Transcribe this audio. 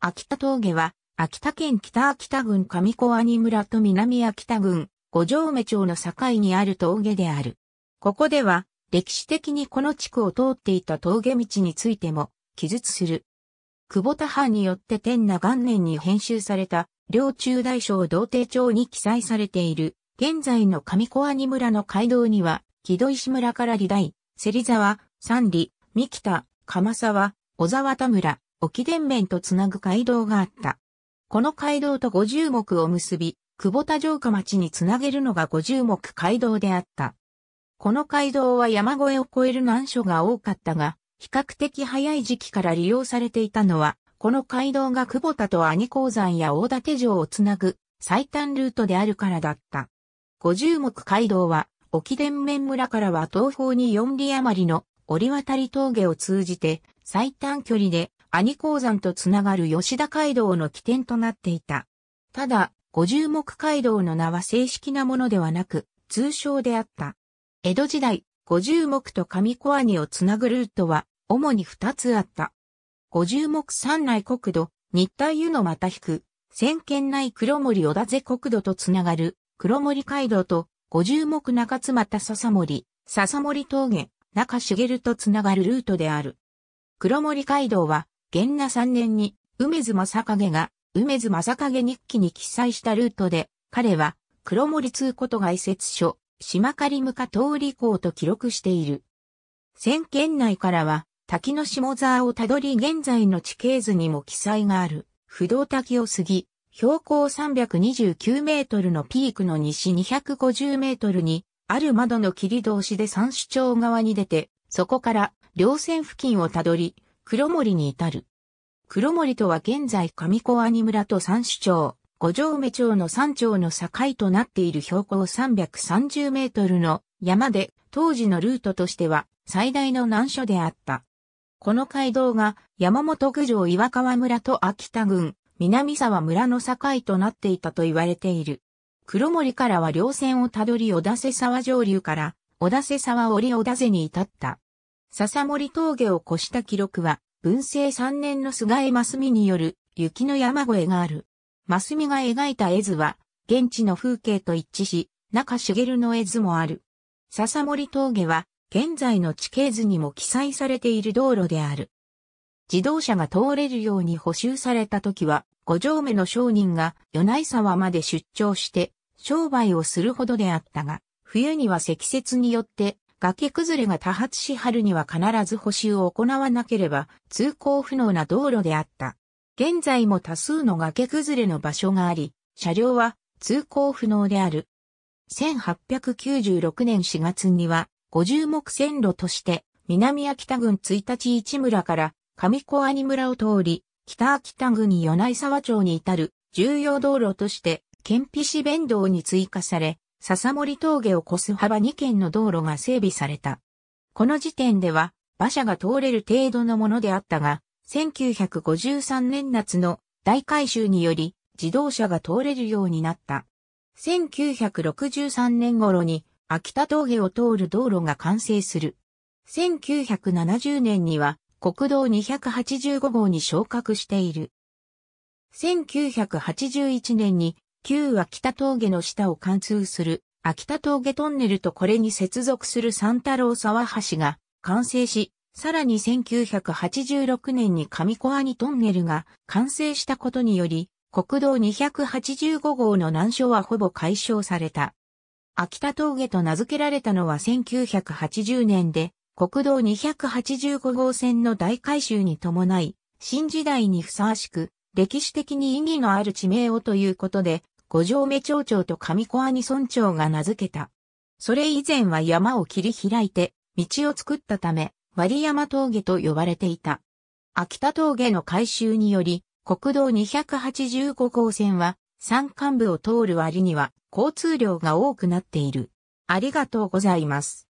秋田峠は、秋田県北秋田郡上小兄村と南秋田郡五条目町の境にある峠である。ここでは、歴史的にこの地区を通っていた峠道についても、記述する。久保田藩によって天那元年に編集された、両中大小同定帳に記載されている、現在の上小兄村の街道には、木戸石村から離大、芹沢、三里、三北、鎌沢、小沢田村、沖伝面とつなぐ街道があった。この街道と五十目を結び、久保田城下町につなげるのが五十目街道であった。この街道は山越えを越える難所が多かったが、比較的早い時期から利用されていたのは、この街道が久保田と兄鉱山や大館城をつなぐ最短ルートであるからだった。五十目街道は、沖伝面村からは東方に4里余りの折渡峠を通じて最短距離で兄鉱山とつながる吉田街道の起点となっていた。ただ、五十目街道の名は正式なものではなく、通称であった。江戸時代、五十目と上小兄をつなぐルートは、主に二つあった。五十目山内国土、日体湯のまた引く、先県内黒森小田瀬国土とつながる、黒森街道と、五十目中津た笹森、笹森峠、中茂とつながるルートである。黒森街道は、元那3年に、梅津正影が、梅津正影日記に記載したルートで、彼は、黒森通古都外説書、島刈向か通り港と記録している。千県内からは、滝の下沢をたどり現在の地形図にも記載がある、不動滝を過ぎ、標高329メートルのピークの西250メートルに、ある窓の切り通しで三首町側に出て、そこから、稜線付近をたどり、黒森に至る。黒森とは現在上小阿仁村と三種町、五条目町の山町の境となっている標高330メートルの山で、当時のルートとしては最大の難所であった。この街道が山本郡上岩川村と秋田郡、南沢村の境となっていたと言われている。黒森からは稜線をたどり小田瀬沢上流から小田瀬沢折小田瀬に至った。笹森峠を越した記録は文政三年の菅江真澄による雪の山越えがある。真澄が描いた絵図は、現地の風景と一致し、中茂の絵図もある。笹森峠は、現在の地形図にも記載されている道路である。自動車が通れるように補修された時は、五条目の商人が与内沢まで出張して商売をするほどであったが、冬には積雪によって崖崩れが多発し春には必ず補修を行わなければ通行不能な道路であった。現在も多数の崖崩れの場所があり、車両は通行不能である。1896年4月には、50目線路として、南秋田郡1日市村から上小兄村を通り、北秋田郡米内沢町に至る重要道路として、県美市弁道に追加され、笹森峠を越す幅2県の道路が整備された。この時点では、馬車が通れる程度のものであったが、1953年夏の大改修により、自動車が通れるようになった。1963年頃に、秋田峠を通る道路が完成する。1970年には、国道285号に昇格している。1981年に旧秋田峠の下を貫通する秋田峠トンネルとこれに接続する三太郎沢橋が完成し、さらに1986年に上小阿にトンネルが完成したことにより、国道285号の難所はほぼ解消された。秋田峠と名付けられたのは1980年で、国道285号線の大改修に伴い、新時代にふさわしく、歴史的に意義のある地名をということで、五条目町長と上小阿仁村長が名付けた。それ以前は山を切り開いて、道を作ったため、割山峠と呼ばれていた。秋田峠の改修により、国道285号線は、山間部を通る割には、交通量が多くなっている。ありがとうございます。